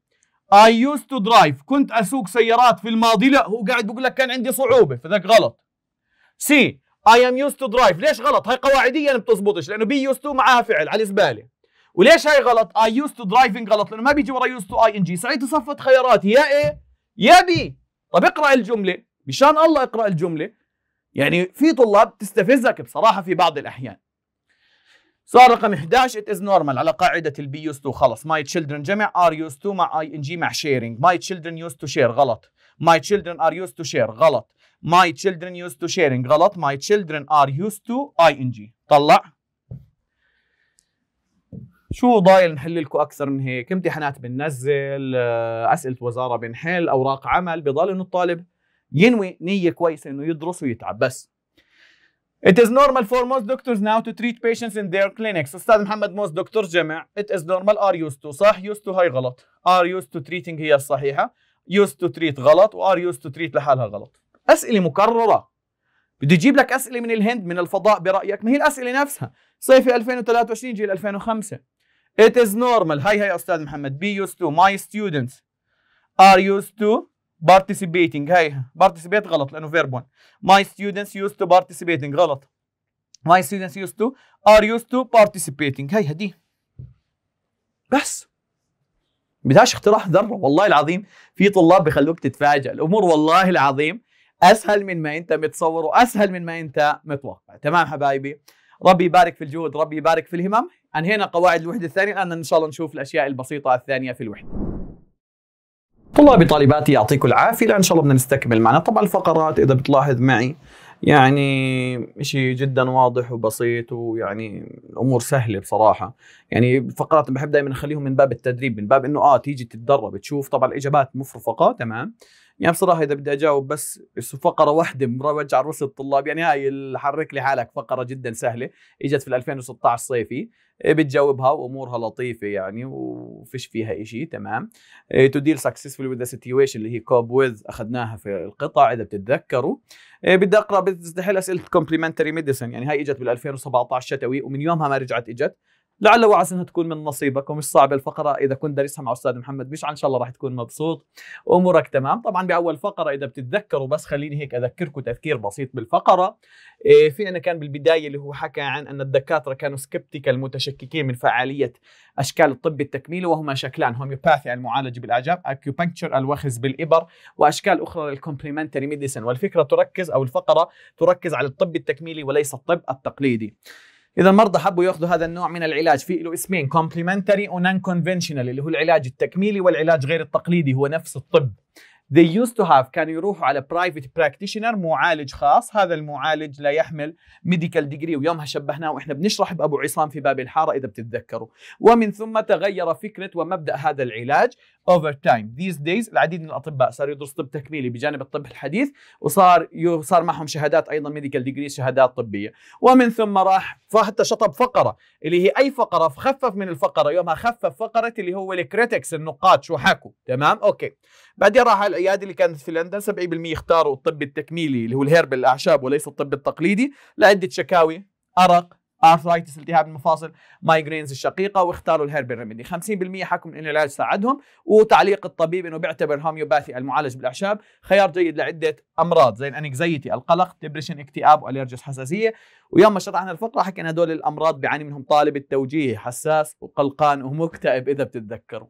I used to drive كنت اسوق سيارات في الماضي لا هو قاعد بقول لك كان عندي صعوبه فذاك غلط سي I am used to drive ليش غلط هي قواعديا ما بتزبطش لانه بي used to معها فعل على الزباله وليش هي غلط I used to driving غلط لانه ما بيجي ورا used to اي ان جي، ساعتها صفت خياراتي يا ايه يا بي طب اقرا الجمله مشان الله اقرا الجمله يعني في طلاب تستفزك بصراحة في بعض الأحيان سؤال رقم 11 it is normal على قاعدة البي used to خلص my children جمع are used to مع ing مع sharing my children used to share غلط my children are used to share غلط my children used to sharing غلط my children are used to ing طلع شو ضايل نحل لكم اكثر من هيك امتحانات بننزل آه، اسئله وزاره بنحل اوراق عمل بضل انه الطالب ينوي نيه كويسه انه يدرس ويتعب بس It is normal for most doctors now to treat patients in their clinics. أستاذ محمد most doctors جمع. It is normal are used to. صح used to هاي غلط. Are used to treating هي الصحيحة. Used to treat غلط و are used to treat لحالها غلط. أسئلة مكررة. بده يجيب لك أسئلة من الهند من الفضاء برأيك ما هي الأسئلة نفسها. صيفي 2023 جيل 2005. It is normal. هاي هاي أستاذ محمد. Be used to. My students are used to participating هاي participate غلط لانه verb 1 my students used to participating غلط my students used to are used to participating هاي هدي بس بدهاش اقتراح ذره والله العظيم في طلاب بخلوك تتفاجئ الامور والله العظيم اسهل من ما انت متصور واسهل من ما انت متوقع تمام حبايبي ربي يبارك في الجهود ربي يبارك في الهمم انهينا قواعد الوحده الثانيه الان ان شاء الله نشوف الاشياء البسيطه الثانيه في الوحده طلابي طالباتي يعطيكم العافيه لان شاء الله بدنا نستكمل معنا طبعا الفقرات اذا بتلاحظ معي يعني شيء جدا واضح وبسيط ويعني الامور سهله بصراحه يعني فقرات بحب دائما اخليهم من باب التدريب من باب انه اه تيجي تتدرب تشوف طبعا الاجابات مفرفقه تمام يعني بصراحه اذا بدي اجاوب بس فقره واحده مروج على رؤوس الطلاب يعني هاي حرك لي حالك فقره جدا سهله اجت في 2016 صيفي إيه، بتجاوبها وامورها لطيفه يعني وفيش فيها شيء تمام تو ديل سكسسفولي وذ سيتويشن اللي هي كوب وذ اخذناها في القطع اذا بتتذكروا إيه، بدي اقرا بدي استحل اسئله كومبلمنتري ميديسن يعني هاي اجت بال 2017 شتوي ومن يومها ما رجعت اجت لعل وعسى انها تكون من نصيبك ومش صعبه الفقره اذا كنت دارسها مع استاذ محمد مشعل ان شاء الله راح تكون مبسوط وامورك تمام طبعا باول فقره اذا بتتذكروا بس خليني هيك اذكركم تذكير بسيط بالفقره إيه، في انا كان بالبدايه اللي هو حكى عن ان الدكاتره كانوا سكبتيكال متشككين من فعاليه اشكال الطب التكميلي وهما شكلان هوميوباثي المعالجه بالاعجاب اكيوبنكتشر الوخز بالابر واشكال اخرى للكومبلمنتري ميديسن والفكره تركز او الفقره تركز على الطب التكميلي وليس الطب التقليدي اذا المرضى حبوا ياخذوا هذا النوع من العلاج في له اسمين كومبلمنتري ونان كونفنشنال اللي هو العلاج التكميلي والعلاج غير التقليدي هو نفس الطب they used to have كانوا يروحوا على برايفت براكتيشنر معالج خاص هذا المعالج لا يحمل ميديكال ديجري ويومها شبهناه واحنا بنشرح بابو عصام في باب الحاره اذا بتتذكروا ومن ثم تغير فكره ومبدا هذا العلاج over time these days العديد من الأطباء صاروا يدرسوا طب تكميلي بجانب الطب الحديث وصار صار معهم شهادات أيضا ميديكال ديجري شهادات طبية ومن ثم راح فحتى شطب فقرة اللي هي أي فقرة خفف من الفقرة يومها خفف فقرة اللي هو الكريتكس النقاد شو حكوا تمام أوكي بعدين راح على الأيادي اللي كانت في لندن 70% اختاروا الطب التكميلي اللي هو الهيرب الأعشاب وليس الطب التقليدي لعدة شكاوي أرق ارثرايتس التهاب المفاصل مايجرينز الشقيقه واختاروا الهربي ريميدي 50% حكم ان العلاج ساعدهم وتعليق الطبيب انه بيعتبر هوميوباثي المعالج بالاعشاب خيار جيد لعده امراض زي الانكزايتي القلق ديبريشن اكتئاب والرجس حساسيه ويوم ما شرحنا الفقره حكينا هدول الامراض بيعاني منهم طالب التوجيه حساس وقلقان ومكتئب اذا بتتذكروا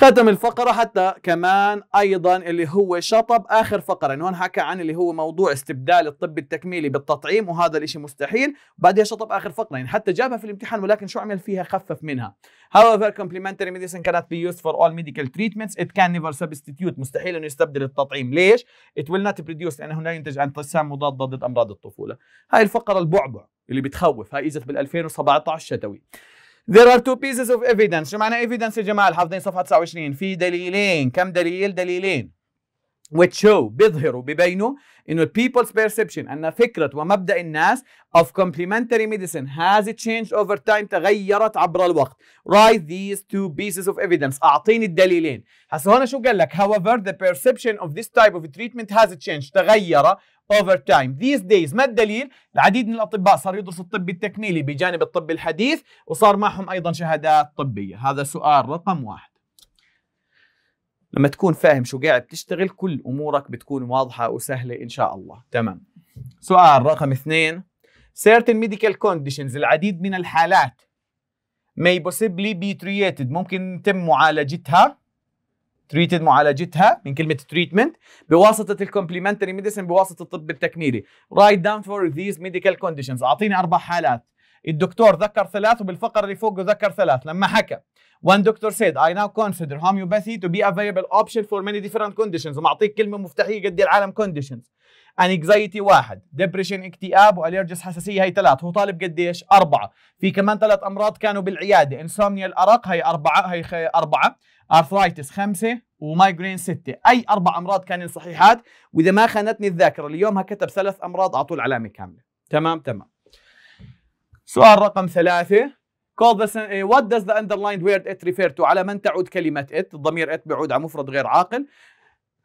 ختم الفقرة حتى كمان أيضا اللي هو شطب آخر فقرة إنه هون حكى عن اللي هو موضوع استبدال الطب التكميلي بالتطعيم وهذا الإشي مستحيل بعدها شطب آخر فقرة يعني حتى جابها في الامتحان ولكن شو عمل فيها خفف منها however complementary medicine cannot be used for all medical treatments it can never substitute مستحيل إنه يستبدل التطعيم ليش it will not produce لأنه لا ينتج عن تسام مضاد ضد أمراض الطفولة هاي الفقرة البعبع اللي بتخوف هاي إجت بال 2017 شتوي There are two pieces of evidence شو معنى evidence يا جماعة حافظين صفحة 29 في دليلين كم دليل دليلين which show بيظهروا ببينوا انه people's perception ان فكرة ومبدأ الناس of complementary medicine has changed over time تغيرت عبر الوقت write these two pieces of evidence اعطيني الدليلين هسه هون شو قال لك however the perception of this type of treatment has changed تغير over time these days ما الدليل؟ العديد من الأطباء صار يدرسوا الطب التكميلي بجانب الطب الحديث وصار معهم أيضا شهادات طبية هذا سؤال رقم واحد لما تكون فاهم شو قاعد تشتغل كل أمورك بتكون واضحة وسهلة إن شاء الله تمام سؤال رقم اثنين certain medical conditions العديد من الحالات may possibly be treated ممكن يتم معالجتها تريتد معالجتها من كلمه تريتمنت بواسطه الكومبلمنتري ميديسن بواسطه الطب التكميلي رايت داون فور ذيز ميديكال كونديشنز اعطيني اربع حالات الدكتور ذكر ثلاث وبالفقره اللي فوقه ذكر ثلاث لما حكى وان دكتور سيد اي ناو كونسيدر هوميوباثي تو بي افيبل اوبشن فور ماني ديفرنت كونديشنز ومعطيك كلمة مفتاحية قد العالم كونديشنز انكزايتي واحد، ديبريشن اكتئاب والرجس حساسية هي ثلاث، هو طالب قديش؟ أربعة، في كمان ثلاث أمراض كانوا بالعيادة، انسومنيا الأرق هي أربعة هي أربعة، ارثرايتس خمسه ومايجرين سته اي اربع امراض كانن صحيحات واذا ما خانتني الذاكره اليوم كتب ثلاث امراض اعطوا العلامه كامله تمام تمام سؤال رقم ثلاثه call the إيه، what does the underlined word it refer to على من تعود كلمه it الضمير it بيعود على مفرد غير عاقل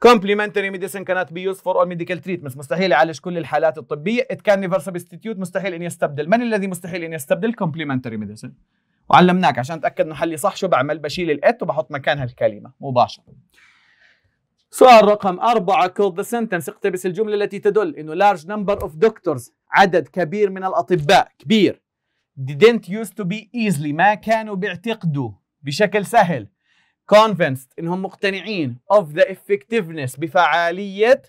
complementary medicine cannot be used for all medical treatments مستحيل يعالج كل الحالات الطبية it can never substitute مستحيل أن يستبدل من الذي مستحيل أن يستبدل complementary medicine وعلمناك عشان اتاكد انه حلي صح شو بعمل بشيل الات وبحط مكانها الكلمه مباشره سؤال رقم أربعة كود ذا سنتنس اقتبس الجملة التي تدل إنه large number of doctors عدد كبير من الأطباء كبير didn't used to be easily ما كانوا بيعتقدوا بشكل سهل convinced إنهم مقتنعين of the effectiveness بفعالية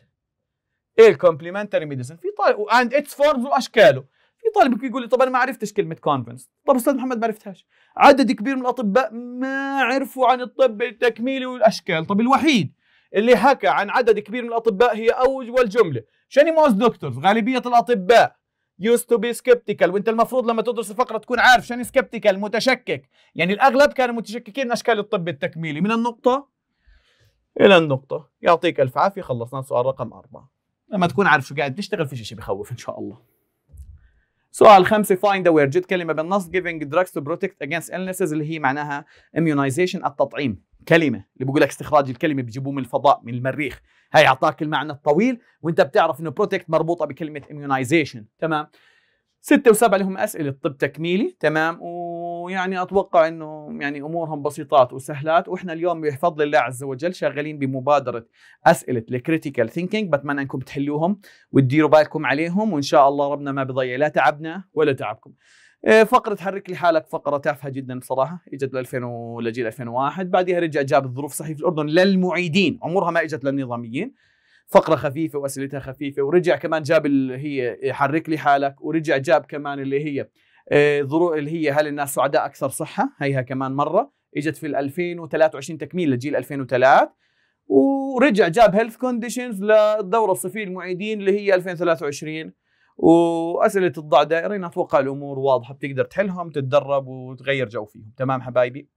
الكومبلمنتري ميديسن في طريق and its forms وأشكاله يطالبك يقول لي طب انا ما عرفتش كلمه كونفنس طب استاذ محمد ما عرفتهاش عدد كبير من الاطباء ما عرفوا عن الطب التكميلي والاشكال طب الوحيد اللي حكى عن عدد كبير من الاطباء هي اول جمله شاني موز دكتورز غالبيه الاطباء used to be skeptical وانت المفروض لما تدرس الفقره تكون عارف شاني skeptical متشكك يعني الاغلب كانوا متشككين من اشكال الطب التكميلي من النقطه الى النقطه يعطيك الف عافيه خلصنا سؤال رقم اربعه لما تكون عارف شو قاعد تشتغل في شيء بخوف ان شاء الله سؤال خمسة find the جد كلمة بالنص giving drugs to protect against illnesses اللي هي معناها immunization التطعيم كلمة اللي بقول لك استخراج الكلمة بجيبوه من الفضاء من المريخ هاي اعطاك المعنى الطويل وانت بتعرف انه protect مربوطة بكلمة immunization تمام ستة وسبعة لهم أسئلة طب تكميلي تمام ويعني أتوقع أنه يعني أمورهم بسيطات وسهلات وإحنا اليوم بفضل الله عز وجل شغالين بمبادرة أسئلة الكريتيكال ثينكينج بتمنى أنكم تحلوهم وتديروا بالكم عليهم وإن شاء الله ربنا ما بضيع لا تعبنا ولا تعبكم إيه، فقرة حرك لي حالك فقرة تافهة جدا بصراحة اجت ل 2000 و... لجيل 2001 بعدها رجع جاب الظروف صحيح في الأردن للمعيدين عمرها ما اجت للنظاميين فقره خفيفه واسئلتها خفيفه ورجع كمان جاب اللي هي حرك لي حالك ورجع جاب كمان اللي هي آه، ظروف اللي هي هل الناس سعداء اكثر صحه هيها كمان مره اجت في 2023 تكميل لجيل 2003 ورجع جاب هيلث كونديشنز للدوره الصيفيه المعيدين اللي هي 2023 واسئله الضع دائرين اتوقع الامور واضحه بتقدر تحلهم تتدرب وتغير جو فيهم تمام حبايبي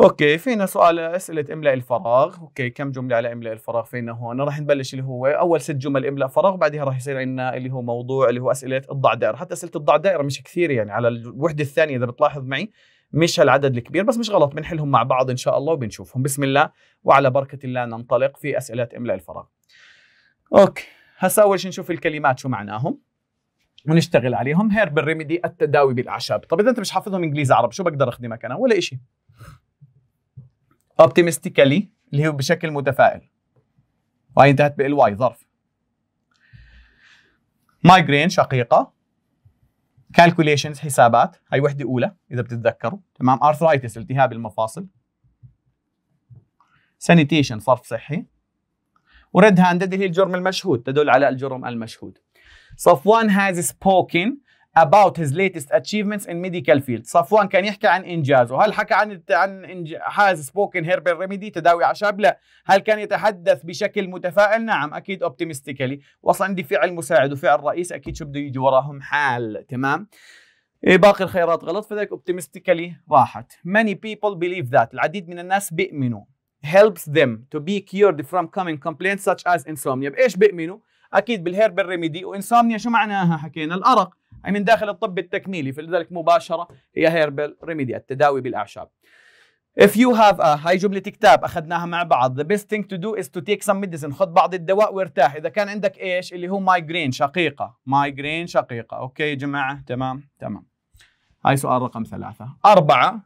اوكي فينا سؤال اسئله املاء الفراغ اوكي كم جمله على املاء الفراغ فينا هون راح نبلش اللي هو اول ست جمل املاء فراغ بعدها راح يصير عندنا اللي هو موضوع اللي هو اسئله الضع دائره حتى اسئله الضع دائره مش كثير يعني على الوحده الثانيه اذا بتلاحظ معي مش هالعدد الكبير بس مش غلط بنحلهم مع بعض ان شاء الله وبنشوفهم بسم الله وعلى بركه الله ننطلق في اسئله املاء الفراغ اوكي هسا اول شيء نشوف الكلمات شو معناهم ونشتغل عليهم هيربال ريميدي التداوي بالاعشاب طب اذا انت مش حافظهم انجليزي عرب شو بقدر اخدمك انا ولا شيء اوبتيمستيكالي اللي هو بشكل متفائل وهي انتهت بالواي ظرف مايجرين شقيقه كالكوليشنز حسابات هي وحده اولى اذا بتتذكروا تمام ارثرايتس التهاب المفاصل سانيتيشن صرف صحي وريد هاندد اللي هي الجرم المشهود تدل على الجرم المشهود صفوان has spoken about his latest achievements in medical field صفوان كان يحكي عن انجازه هل حكى عن عن إنج... has سبوكن herbal remedy تداوي اعشاب لا هل كان يتحدث بشكل متفائل نعم اكيد optimistically وصل عندي فعل مساعد وفعل رئيس اكيد شو بده يجي وراهم حال تمام إيه، باقي الخيارات غلط فذلك optimistically راحت many people believe that العديد من الناس بيؤمنوا helps them to be cured from common complaints such as insomnia بايش بيؤمنوا اكيد بالهيربال ريميدي وانسومنيا شو معناها حكينا الارق أي من داخل الطب التكميلي فلذلك مباشرة هي هيربل ريميدي التداوي بالأعشاب If you have a هاي جملة كتاب أخذناها مع بعض The best thing to do is to take some medicine خذ بعض الدواء وارتاح إذا كان عندك إيش اللي هو مايجرين شقيقة مايجرين شقيقة أوكي يا جماعة تمام تمام هاي سؤال رقم ثلاثة أربعة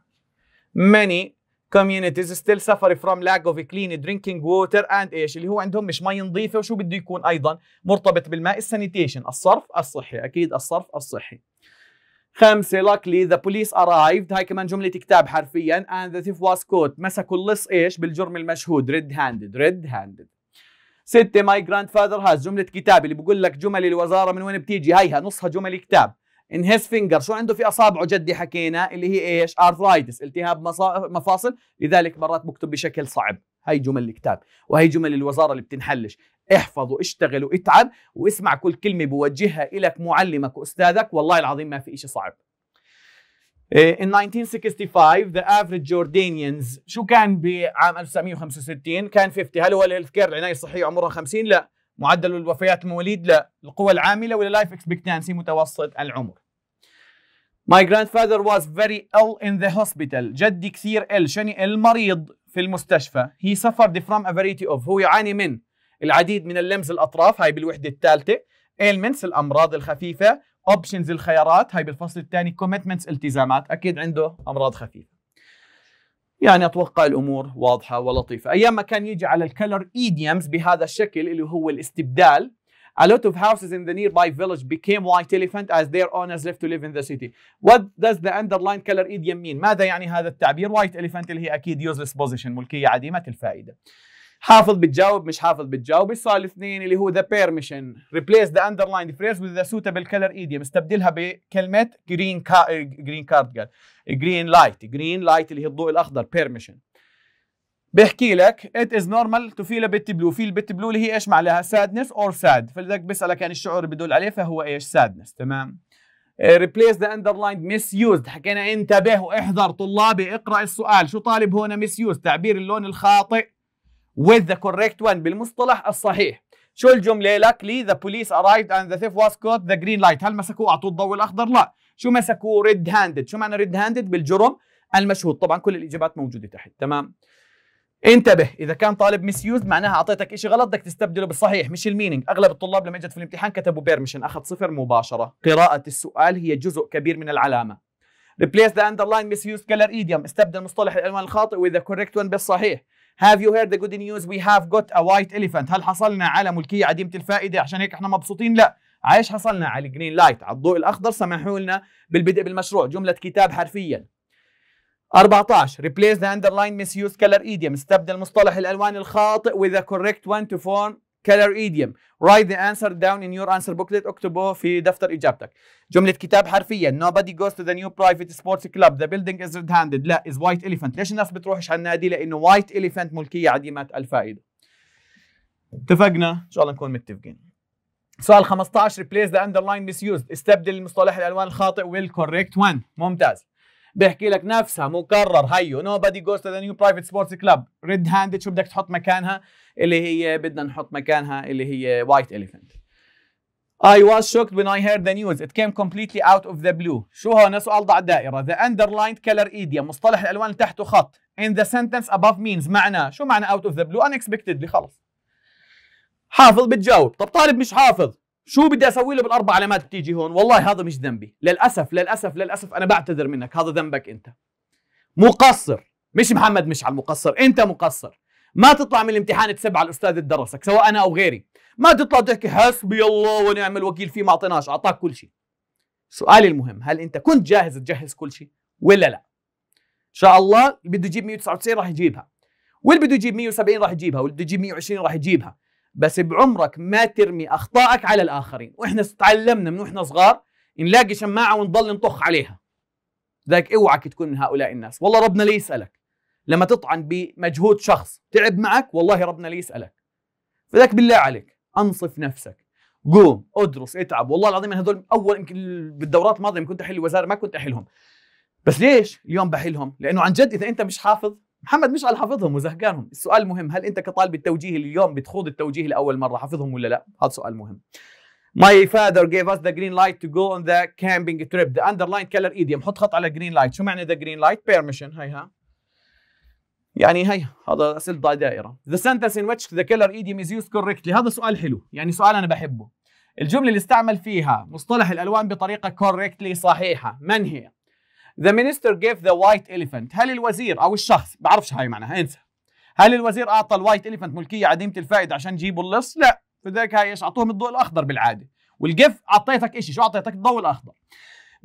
many communities still suffer from lack of clean drinking water and ايش اللي هو عندهم مش مي نظيفه وشو بده يكون ايضا مرتبط بالماء السانيتيشن الصرف الصحي اكيد الصرف الصحي خمسة luckily the police arrived هاي كمان جملة كتاب حرفيا and the thief was caught مسكوا اللص ايش بالجرم المشهود red handed red handed ستة my grandfather has جملة كتاب اللي بقول لك جمل الوزارة من وين بتيجي هيها نصها جمل كتاب ان هيز فينجر شو عنده في اصابعه جدي حكينا اللي هي ايش ارثرايتس التهاب مفاصل لذلك مرات بكتب بشكل صعب هاي جمل الكتاب وهي جمل الوزاره اللي بتنحلش احفظ واشتغل واتعب واسمع كل كلمه بوجهها لك معلمك واستاذك والله العظيم ما في شيء صعب إيه، In 1965 the average Jordanians شو كان بعام 1965 كان 50 هل هو الهيلث كير العنايه الصحيه عمرها 50 لا معدل الوفيات المواليد للقوى العاملة ولا لايف اكسبكتانسي متوسط العمر My grandfather was very ill in the hospital جدي كثير ill شني المريض في المستشفى He suffered from a variety of هو يعاني من العديد من اللمز الأطراف هاي بالوحدة الثالثة ailments الأمراض الخفيفة options الخيارات هاي بالفصل الثاني commitments التزامات أكيد عنده أمراض خفيفة يعني اتوقع الامور واضحه ولطيفه ايام ما كان يجي على الكلر ايديمز بهذا الشكل اللي هو الاستبدال A lot of houses in the nearby village became white elephant as their owners left to live in the city. What does the underlined color idiom mean؟ ماذا يعني هذا التعبير white elephant اللي هي اكيد useless position ملكيه عديمه الفائده. حافظ بتجاوب مش حافظ بتجاوب السؤال الاثنين اللي هو ذا بيرميشن ريبليس ذا اندرلايند فريز وذ ذا سوتابل كلر ايديوم استبدلها بكلمه جرين جرين كارد قال جرين لايت جرين لايت اللي هي الضوء الاخضر بيرميشن بيحكي لك ات از نورمال تو فيل بت بلو فيل بت بلو اللي هي ايش معناها سادنس اور ساد فلذلك بيسالك يعني الشعور بدل عليه فهو ايش سادنس تمام ريبليس ذا اندرلايند مس يوزد حكينا انتبه واحذر طلابي اقرا السؤال شو طالب هنا مس يوز تعبير اللون الخاطئ with the correct one بالمصطلح الصحيح شو الجمله لكلي the police arrived and the thief was caught the green light هل مسكوه اعطوه الضوء الاخضر لا شو مسكوه ريد هاندد شو معنى ريد handed بالجرم المشهود طبعا كل الاجابات موجوده تحت تمام انتبه اذا كان طالب مسيوز معناها اعطيتك شيء غلط بدك تستبدله بالصحيح مش المينينج اغلب الطلاب لما اجت في الامتحان كتبوا بيرمشن اخذ صفر مباشره قراءه السؤال هي جزء كبير من العلامه ريبليس ذا اندرلاين مسيوز كلر ايديوم استبدل مصطلح الالوان الخاطئ واذا the correct بالصحيح Have you heard the good news? We have got a white elephant. هل حصلنا على ملكية عديمة الفائدة عشان هيك احنا مبسوطين؟ لا، عايش حصلنا على الجرين لايت، على الضوء الأخضر سمحوا لنا بالبدء بالمشروع، جملة كتاب حرفياً. 14 replace the underlined misused color idiom استبدل مصطلح الالوان الخاطئ with the correct one to form color idiom write the answer down in your answer booklet اكتبه في دفتر اجابتك جمله كتاب حرفيا nobody goes to the new private sports club the building is red handed لا is white elephant ليش الناس بتروحش على النادي لانه white elephant ملكيه عديمه الفائده اتفقنا ان شاء الله نكون متفقين سؤال 15 replace the underline misused استبدل المصطلح الالوان الخاطئ correct one ممتاز بيحكي لك نفسها مكرر هيو نو بادي جوز تو ذا نيو برايفت سبورتس كلاب ريد هاندد شو بدك تحط مكانها اللي هي بدنا نحط مكانها اللي هي وايت اليفنت I was shocked when I heard the news. It came completely out of the blue. شو هون سؤال ضع الدائرة. The underlined color idiom. مصطلح الألوان اللي تحته خط. In the sentence above means معناه. شو معنى out of the blue? Unexpectedly خلص. حافظ بتجاوب. طب طالب مش حافظ. شو بدي اسوي له بالاربع علامات بتيجي هون والله هذا مش ذنبي للاسف للاسف للاسف انا بعتذر منك هذا ذنبك انت مقصر مش محمد مشعل مقصر انت مقصر ما تطلع من الامتحان تسب على الاستاذ اللي درسك سواء انا او غيري ما تطلع تحكي حسبي الله ونعم الوكيل فيه ما اعطيناش اعطاك كل شيء سؤالي المهم هل انت كنت جاهز تجهز كل شيء ولا لا ان شاء الله اللي بده يجيب 199 راح يجيبها واللي بده يجيب 170 راح يجيبها واللي بده يجيب 120 راح يجيبها بس بعمرك ما ترمي اخطائك على الاخرين واحنا تعلمنا من واحنا صغار نلاقي شماعه ونضل نطخ عليها ذاك اوعك تكون من هؤلاء الناس والله ربنا لا يسالك لما تطعن بمجهود شخص تعب معك والله ربنا لا يسالك فذاك بالله عليك انصف نفسك قوم ادرس اتعب والله العظيم انا هذول اول يمكن بالدورات الماضيه كنت احل الوزاره ما كنت احلهم بس ليش اليوم بحلهم لانه عن جد اذا انت مش حافظ محمد مش على حافظهم وزهقانهم السؤال المهم هل انت كطالب التوجيه اليوم بتخوض التوجيه لاول مره حافظهم ولا لا هذا سؤال مهم My father gave us the green light to go on the camping trip. The underlined color idiom. حط خط على green light. شو معنى the green light? Permission. هيها. يعني هي هذا أسئلة دائرة. The sentence in which the color idiom is used correctly. هذا سؤال حلو. يعني سؤال أنا بحبه. الجملة اللي استعمل فيها مصطلح الألوان بطريقة correctly صحيحة. من هي؟ The minister gave the white elephant هل الوزير أو الشخص بعرفش هاي معناها انسى هل الوزير أعطى الوايت إليفنت ملكية عديمة الفائدة عشان يجيبوا اللص؟ لا فذلك هاي ايش أعطوهم الضوء الأخضر بالعادة والجيف أعطيتك شيء شو أعطيتك الضوء الأخضر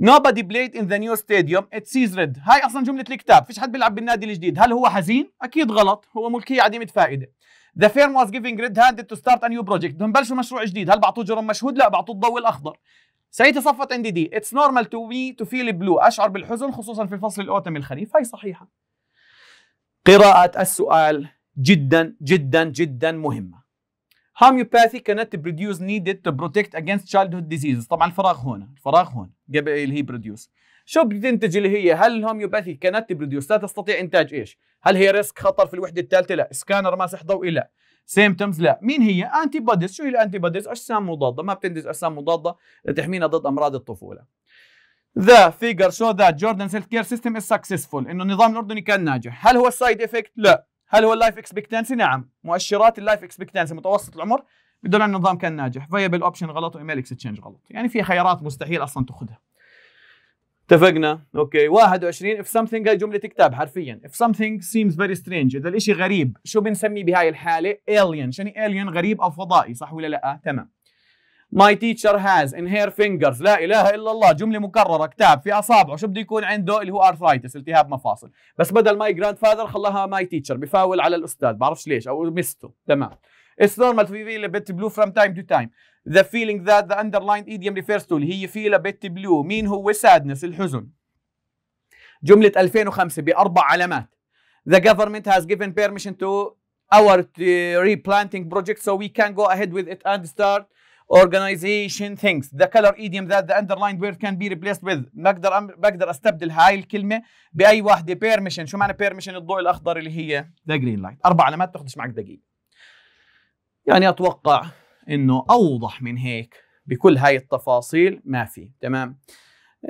Nobody played in the new stadium it sees red هاي أصلا جملة الكتاب فيش حد بيلعب بالنادي الجديد هل هو حزين؟ أكيد غلط هو ملكية عديمة فائدة The firm was giving red handed to start a new project بدهم بلشوا مشروع جديد هل بعطوه جرم مشهود؟ لا بعطوه الضوء الأخضر صفت عندي دي اتس نورمال تو بي تو فيل بلو اشعر بالحزن خصوصا في الفصل الاوتم الخريف هاي صحيحه قراءة السؤال جدا جدا جدا مهمة كانت cannot produce needed to protect against childhood diseases طبعا الفراغ هنا الفراغ هون قبل اللي هي بروديوس. شو بتنتج اللي هي هل الهوميوباثي كانت بروديوس لا تستطيع انتاج ايش هل هي ريسك خطر في الوحده الثالثه لا سكانر ماسح ضوئي لا سيمتومز لا مين هي انتي بوديز شو هي الانتي بوديز اجسام مضاده ما بتنتج اجسام مضاده لتحمينا ضد امراض الطفوله ذا فيجر شو ذات جوردن سيلف كير سيستم از سكسسفول انه النظام الاردني كان ناجح هل هو السايد افكت لا هل هو اللايف اكسبكتنسي نعم مؤشرات اللايف اكسبكتنسي متوسط العمر بدون النظام كان ناجح فيبل اوبشن غلط وايميل اكسشينج غلط يعني في خيارات مستحيل اصلا تاخذها اتفقنا اوكي 21 if something هاي جمله كتاب حرفيا if something seems very strange اذا الاشي غريب شو بنسميه بهاي الحاله alien شنو alien غريب او فضائي صح ولا لا تمام My teacher has in her fingers لا اله الا الله جمله مكرره كتاب في اصابعه شو بده يكون عنده اللي هو arthritis التهاب مفاصل بس بدل my grandfather خلاها my teacher بفاول على الاستاذ بعرفش ليش او مسته تمام It's normal to feel a bit blue from time to time. The feeling that the underlined idiom refers to اللي هي feel a bit blue مين هو sadness الحزن. جملة 2005 بأربع علامات. The government has given permission to our replanting project so we can go ahead with it and start organization things the color idiom that the underlined word can be replaced with بقدر بقدر استبدل هاي الكلمه باي واحده permission شو معنى permission الضوء الاخضر اللي هي the green light اربع علامات تاخذش معك دقيقه يعني اتوقع انه اوضح من هيك بكل هاي التفاصيل ما في تمام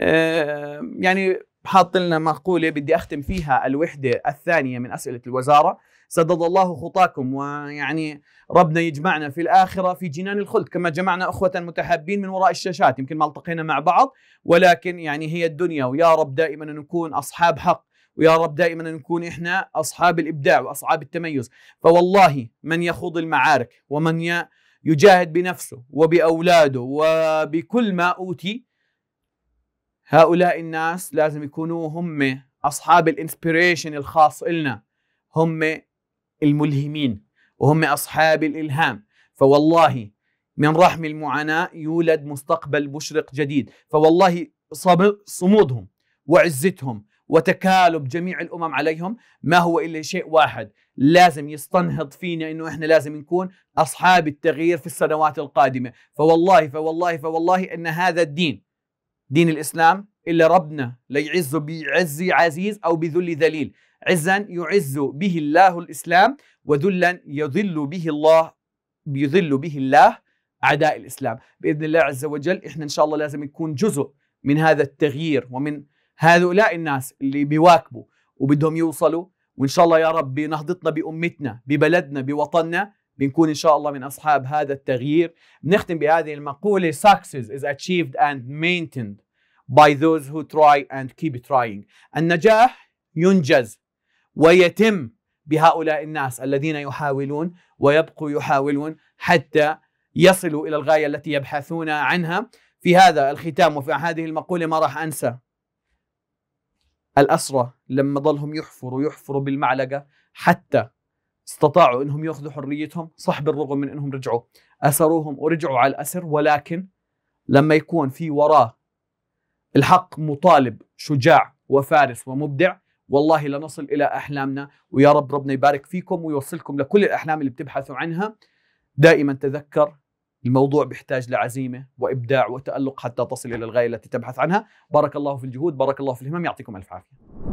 آه، يعني حاط لنا مقولة بدي أختم فيها الوحدة الثانية من أسئلة الوزارة سدد الله خطاكم ويعني ربنا يجمعنا في الآخرة في جنان الخلد كما جمعنا أخوة متحابين من وراء الشاشات يمكن ما التقينا مع بعض ولكن يعني هي الدنيا ويا رب دائما نكون أصحاب حق ويا رب دائما نكون احنا اصحاب الابداع واصحاب التميز فوالله من يخوض المعارك ومن يجاهد بنفسه وباولاده وبكل ما اوتي هؤلاء الناس لازم يكونوا هم اصحاب الانسبيريشن الخاص إلنا هم الملهمين وهم اصحاب الالهام فوالله من رحم المعاناه يولد مستقبل مشرق جديد فوالله صمودهم وعزتهم وتكالب جميع الامم عليهم ما هو الا شيء واحد لازم يستنهض فينا انه احنا لازم نكون اصحاب التغيير في السنوات القادمه فوالله فوالله فوالله ان هذا الدين دين الاسلام الا ربنا ليعز بعز عزيز او بذل ذليل عزا يعز به الله الاسلام وذلا يذل به الله يذل به الله اعداء الاسلام باذن الله عز وجل احنا ان شاء الله لازم نكون جزء من هذا التغيير ومن هؤلاء الناس اللي بيواكبوا وبدهم يوصلوا وان شاء الله يا رب بنهضتنا بامتنا ببلدنا بوطننا بنكون ان شاء الله من اصحاب هذا التغيير بنختم بهذه المقوله success is achieved and maintained by those who try and keep trying النجاح ينجز ويتم بهؤلاء الناس الذين يحاولون ويبقوا يحاولون حتى يصلوا الى الغايه التي يبحثون عنها في هذا الختام وفي هذه المقوله ما راح انسى الأسرة لما ظلهم يحفروا يحفروا بالمعلقة حتى استطاعوا انهم ياخذوا حريتهم صح بالرغم من انهم رجعوا اسروهم ورجعوا على الاسر ولكن لما يكون في وراه الحق مطالب شجاع وفارس ومبدع والله لنصل الى احلامنا ويا رب ربنا يبارك فيكم ويوصلكم لكل الاحلام اللي بتبحثوا عنها دائما تذكر الموضوع بيحتاج لعزيمة وإبداع وتألق حتى تصل إلى الغاية التي تبحث عنها بارك الله في الجهود بارك الله في الهمم يعطيكم ألف عافية